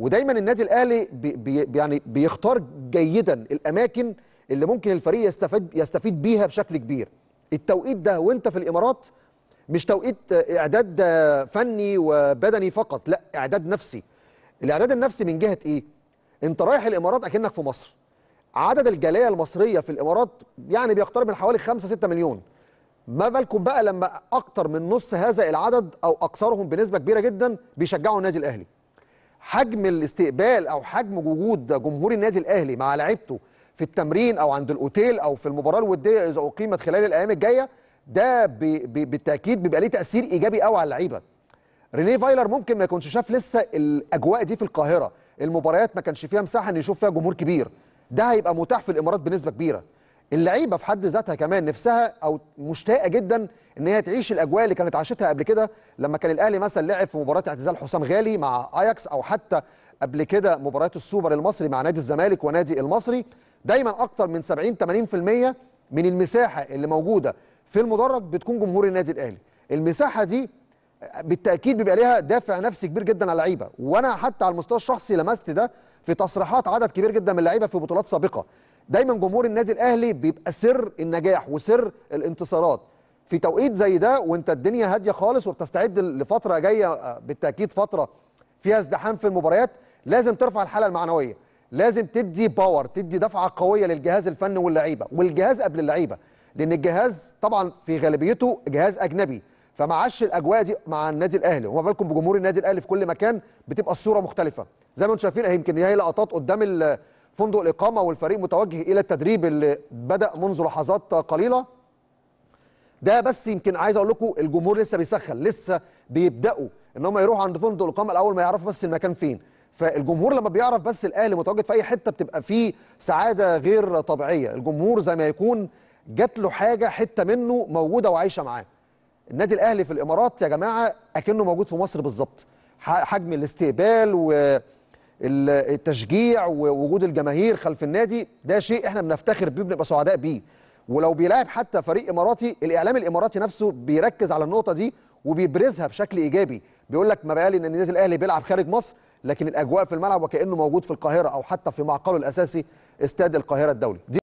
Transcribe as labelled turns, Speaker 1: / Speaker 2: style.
Speaker 1: ودايما النادي الاهلي بي بي يعني بيختار جيدا الاماكن اللي ممكن الفريق يستفيد يستفيد بيها بشكل كبير التوقيت ده وانت في الامارات مش توقيت اعداد فني وبدني فقط لا اعداد نفسي الاعداد النفسي من جهه ايه انت رايح الامارات اكنك في مصر عدد الجاليه المصريه في الامارات يعني بيقترب من حوالي 5 6 مليون ما بالكم بقى لما اكتر من نص هذا العدد او اكثرهم بنسبه كبيره جدا بيشجعوا النادي الاهلي حجم الاستقبال او حجم وجود جمهور النادي الاهلي مع لعيبته في التمرين او عند الاوتيل او في المباراه الوديه اذا اقيمت خلال الايام الجايه ده بي بي بالتاكيد بيبقى ليه تاثير ايجابي قوي على اللعيبه رينيه فايلر ممكن ما يكونش شاف لسه الاجواء دي في القاهره المباريات ما كانش فيها مساحه ان يشوف فيها جمهور كبير ده هيبقى متاح في الامارات بنسبه كبيره اللعيبه في حد ذاتها كمان نفسها او مشتاقه جدا ان هي تعيش الاجواء اللي كانت عاشتها قبل كده لما كان الاهلي مثلا لعب في مباراه اعتزال حسام غالي مع اياكس او حتى قبل كده مباريات السوبر المصري مع نادي الزمالك ونادي المصري دايما اكتر من 70 80% من المساحه اللي موجوده في المدرج بتكون جمهور النادي الاهلي المساحه دي بالتاكيد بيبقى ليها دافع نفسي كبير جدا على اللعيبه وانا حتى على المستوى الشخصي لمست ده في تصريحات عدد كبير جدا من اللعيبه في بطولات سابقه دايما جمهور النادي الاهلي بيبقى سر النجاح وسر الانتصارات في توقيت زي ده وانت الدنيا هاديه خالص وبتستعد لفتره جايه آه، بالتاكيد فتره فيها ازدحام في المباريات لازم ترفع الحاله المعنويه لازم تدي باور تدي دفعه قويه للجهاز الفني واللعيبه والجهاز قبل اللعيبه لان الجهاز طبعا في غالبيته جهاز اجنبي فمعاش الاجواء دي مع النادي الاهلي وما بالكم بجمهور النادي الاهلي في كل مكان بتبقى الصوره مختلفه زي ما انتم شايفين يمكن هي لقطات قدام فندق الإقامة والفريق متوجه إلى التدريب اللي بدأ منذ لحظات قليلة ده بس يمكن عايز أقول لكم الجمهور لسه بيسخن لسه بيبدأوا إن هم يروحوا عند فندق الإقامة الأول ما يعرفوا بس المكان فين فالجمهور لما بيعرف بس الأهلي متواجد في أي حتة بتبقى فيه سعادة غير طبيعية الجمهور زي ما يكون جات له حاجة حتة منه موجودة وعايشة معاه النادي الأهلي في الإمارات يا جماعة أكنه موجود في مصر بالظبط حجم الاستقبال و التشجيع ووجود الجماهير خلف النادي ده شيء احنا بنفتخر بيه بنبقى سعداء بيه ولو بيلاعب حتى فريق اماراتي الاعلام الاماراتي نفسه بيركز على النقطه دي وبيبرزها بشكل ايجابي بيقول لك ما بقالي ان النادي الاهلي بيلعب خارج مصر لكن الاجواء في الملعب وكانه موجود في القاهره او حتى في معقله الاساسي استاد القاهره الدولي